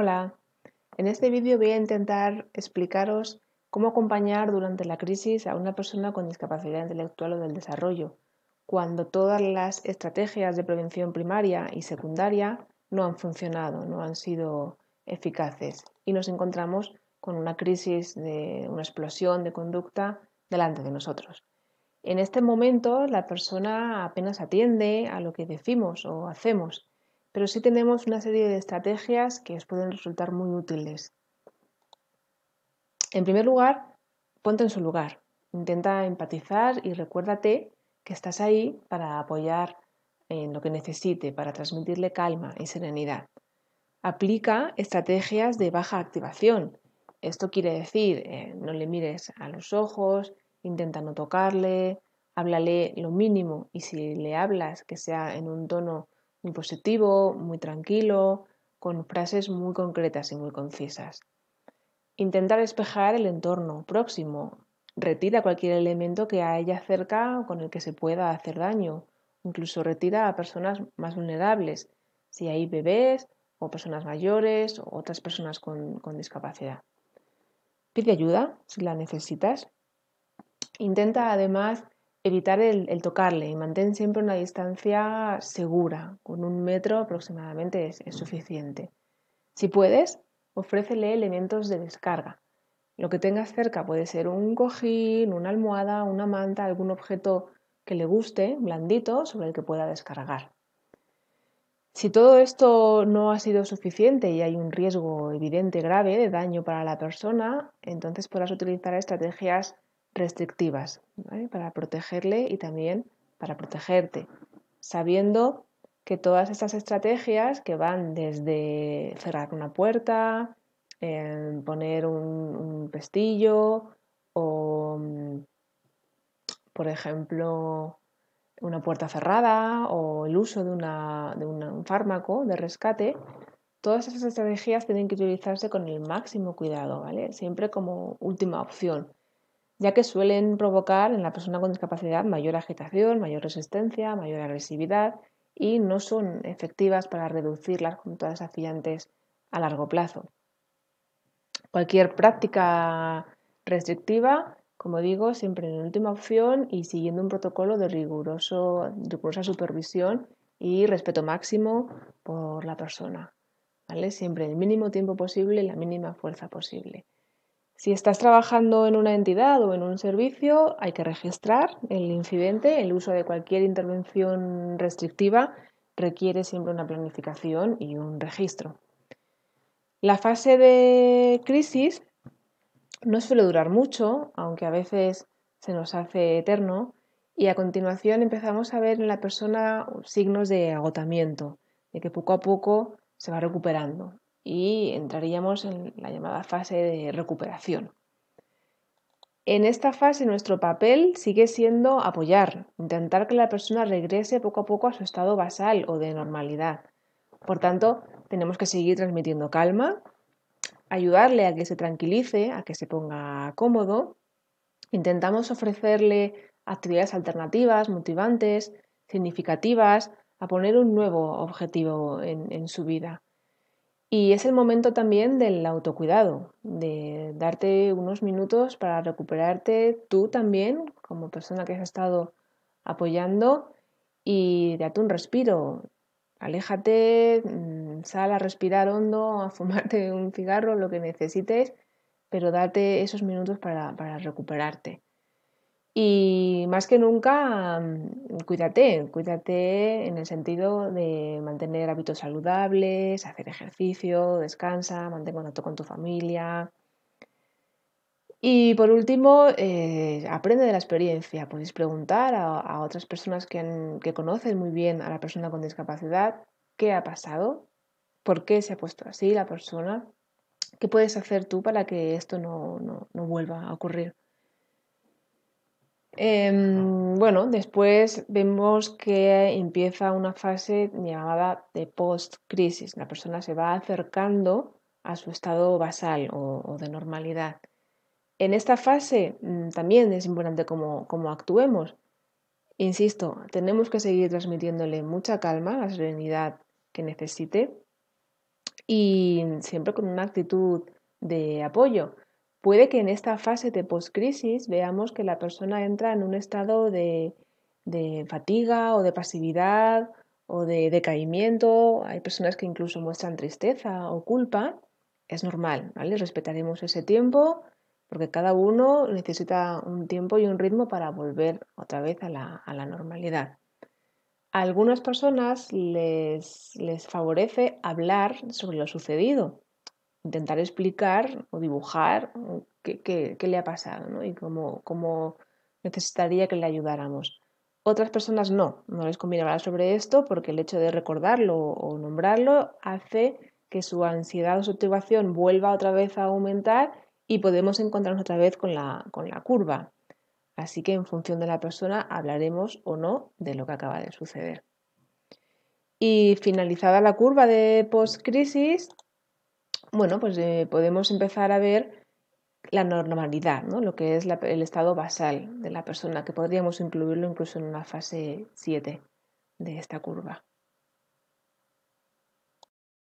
Hola, en este vídeo voy a intentar explicaros cómo acompañar durante la crisis a una persona con discapacidad intelectual o del desarrollo, cuando todas las estrategias de prevención primaria y secundaria no han funcionado, no han sido eficaces y nos encontramos con una crisis de una explosión de conducta delante de nosotros. En este momento la persona apenas atiende a lo que decimos o hacemos pero sí tenemos una serie de estrategias que os pueden resultar muy útiles. En primer lugar, ponte en su lugar, intenta empatizar y recuérdate que estás ahí para apoyar en lo que necesite, para transmitirle calma y serenidad. Aplica estrategias de baja activación. Esto quiere decir, eh, no le mires a los ojos, intenta no tocarle, háblale lo mínimo y si le hablas que sea en un tono muy positivo, muy tranquilo, con frases muy concretas y muy concisas. Intenta despejar el entorno próximo. Retira cualquier elemento que haya cerca con el que se pueda hacer daño. Incluso retira a personas más vulnerables, si hay bebés o personas mayores o otras personas con discapacidad. Pide ayuda si la necesitas. Intenta además evitar el, tocarle y mantén siempre una distancia segura, con un metro aproximadamente es, suficiente. Si puedes, ofrécele elementos de descarga. Lo que tengas cerca puede ser un cojín, una almohada, una manta, algún objeto que le guste, blandito, sobre el que pueda descargar. Si todo esto no ha sido suficiente y hay un riesgo evidente grave de daño para la persona, entonces podrás utilizar estrategias restrictivas, para protegerle y también para protegerte, sabiendo que todas estas estrategias que van desde cerrar una puerta, em, poner un, pestillo o, mm, por ejemplo, una puerta cerrada o el uso de, un fármaco de rescate, todas esas estrategias tienen que utilizarse con el máximo cuidado, ¿vale? Siempre como última opción, ya que suelen provocar en la persona con discapacidad mayor agitación, mayor resistencia, mayor agresividad y no son efectivas para reducir las conductas desafiantes a largo plazo. Cualquier práctica restrictiva, como digo, siempre en última opción y siguiendo un protocolo de riguroso, rigurosa supervisión y respeto máximo por la persona. ¿vale? Siempre el mínimo tiempo posible y la mínima fuerza posible. Si estás trabajando en una entidad o en un servicio, hay que registrar el incidente. El uso de cualquier intervención restrictiva requiere siempre una planificación y un registro. La fase de crisis no suele durar mucho, aunque a veces se nos hace eterno, y a continuación empezamos a ver en la persona signos de agotamiento, de que poco a poco se va recuperando y entraríamos en la llamada fase de recuperación. En esta fase nuestro papel sigue siendo apoyar, intentar que la persona regrese poco a poco a su estado basal o de normalidad. Por tanto, tenemos que seguir transmitiendo calma, ayudarle a que se tranquilice, a que se ponga cómodo. Intentamos ofrecerle actividades alternativas, motivantes, significativas, a poner un nuevo objetivo en, en su vida. Y es el momento también del autocuidado, de darte unos minutos para recuperarte tú también, como persona que has estado apoyando, y date un respiro. Aléjate, mm, sal a respirar hondo, a fumarte un cigarro, lo que necesites, pero date esos minutos para, para recuperarte. Y más que nunca, mm, cuídate, cuídate en el sentido de mantener hábitos saludables, hacer ejercicio, descansa, mantén contacto con tu familia. Y por último, eh, aprende de la experiencia. Puedes preguntar a, otras personas que, conocen muy bien a la persona con discapacidad qué ha pasado, por qué se ha puesto así la persona, qué puedes hacer tú para que esto no vuelva a ocurrir. Em, bueno, después vemos que empieza una fase llamada de post-crisis. La persona se va acercando a su estado basal o, de normalidad. En esta fase mm, también es importante cómo actuemos. Insisto, tenemos que seguir transmitiéndole mucha calma, la serenidad que necesite y siempre con una actitud de apoyo. Puede que en esta fase de postcrisis veamos que la persona entra en un estado de, fatiga o de pasividad o de decaimiento, hay personas que incluso muestran tristeza o culpa, es normal, ¿vale? Respetaremos ese tiempo porque cada uno necesita un tiempo y un ritmo para volver otra vez a la, normalidad. A algunas personas les favorece hablar sobre lo sucedido, intentar explicar o dibujar qué, le ha pasado y cómo, necesitaría que le ayudáramos. Otras personas no, no les conviene hablar sobre esto porque el hecho de recordarlo o nombrarlo hace que su ansiedad o su activación vuelva otra vez a aumentar y podemos encontrarnos otra vez con la, con la curva. Así que en función de la persona hablaremos o no de lo que acaba de suceder. Y finalizada la curva de post-crisis, bueno, pues eh, podemos empezar a ver la normalidad, ¿no? lo que es el estado basal de la persona, que podríamos incluirlo incluso en una fase 7 de esta curva.